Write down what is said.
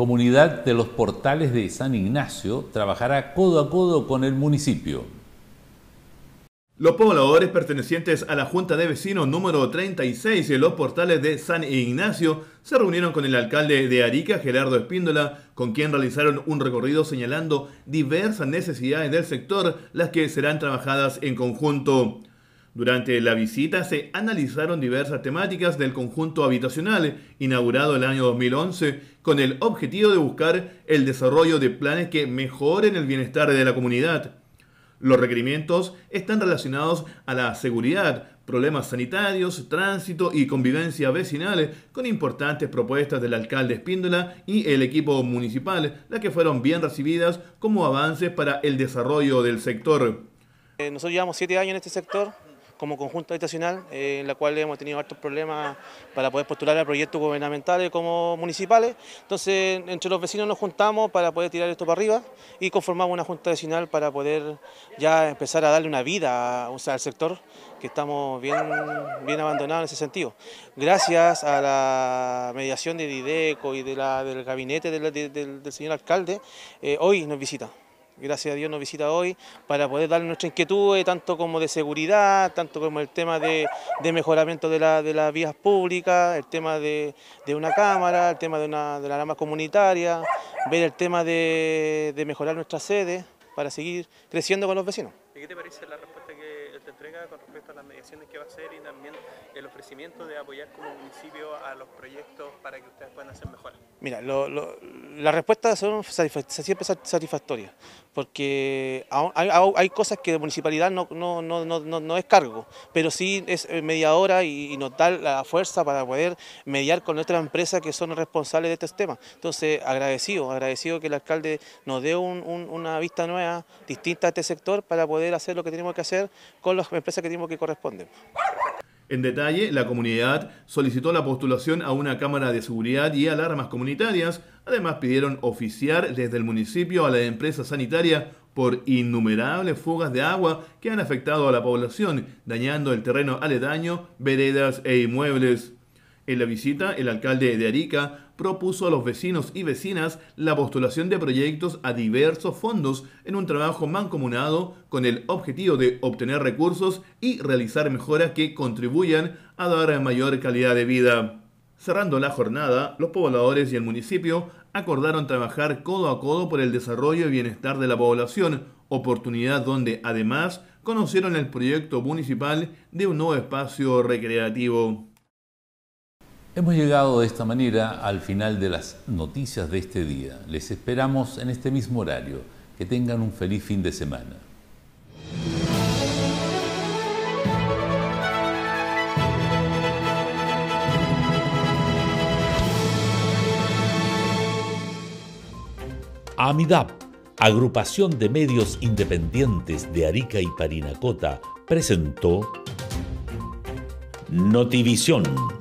comunidad de los portales de San Ignacio trabajará codo a codo con el municipio. Los pobladores pertenecientes a la Junta de Vecinos número 36 de los portales de San Ignacio se reunieron con el alcalde de Arica, Gerardo Espíndola, con quien realizaron un recorrido señalando diversas necesidades del sector, las que serán trabajadas en conjunto. Durante la visita se analizaron diversas temáticas del conjunto habitacional, inaugurado el año 2011, con el objetivo de buscar el desarrollo de planes que mejoren el bienestar de la comunidad. Los requerimientos están relacionados a la seguridad, problemas sanitarios, tránsito y convivencia vecinal, con importantes propuestas del alcalde Espíndola y el equipo municipal, las que fueron bien recibidas como avances para el desarrollo del sector. Eh, nosotros llevamos siete años en este sector, como conjunta habitacional, eh, en la cual hemos tenido hartos problemas para poder postular a proyectos gubernamentales como municipales. Entonces, entre los vecinos nos juntamos para poder tirar esto para arriba y conformamos una junta vecinal para poder ya empezar a darle una vida al sector, que estamos bien, bien abandonados en ese sentido. Gracias a la mediación de Dideco y de la, del gabinete del, señor alcalde, eh, hoy nos visita gracias a Dios nos visita hoy, para poder darle nuestra inquietud, tanto como de seguridad, tanto como el tema de, mejoramiento de, la, de, las vías públicas, el tema de, una cámara, el tema de una, de la rama comunitaria, ver el tema de, mejorar nuestra sede para seguir creciendo con los vecinos. qué te parece la respuesta que te entrega con respecto a las mediaciones que va a hacer y también el ofrecimiento de apoyar como municipio a los proyectos para que ustedes puedan hacer mejoras? Mira, lo las respuestas son siempre satisfactorias, porque hay, cosas que la municipalidad no, es cargo, pero sí es eh, mediadora y, nos da la fuerza para poder mediar con nuestras empresas que son responsables de este tema. Entonces, agradecido, agradecido que el alcalde nos dé una vista nueva, distinta a este sector, para poder hacer lo que tenemos que hacer con las empresas que tenemos que corresponden. En detalle, la comunidad solicitó la postulación a una cámara de seguridad y alarmas comunitarias. Además, pidieron oficiar desde el municipio a la empresa sanitaria por innumerables fugas de agua que han afectado a la población, dañando el terreno aledaño, veredas e inmuebles. En la visita, el alcalde de Arica propuso a los vecinos y vecinas la postulación de proyectos a diversos fondos en un trabajo mancomunado con el objetivo de obtener recursos y realizar mejoras que contribuyan a dar mayor calidad de vida. Cerrando la jornada, los pobladores y el municipio acordaron trabajar codo a codo por el desarrollo y bienestar de la población, oportunidad donde además conocieron el proyecto municipal de un nuevo espacio recreativo. Hemos llegado de esta manera al final de las noticias de este día. Les esperamos en este mismo horario. Que tengan un feliz fin de semana. AMIDAP, agrupación de medios independientes de Arica y Parinacota, presentó Notivisión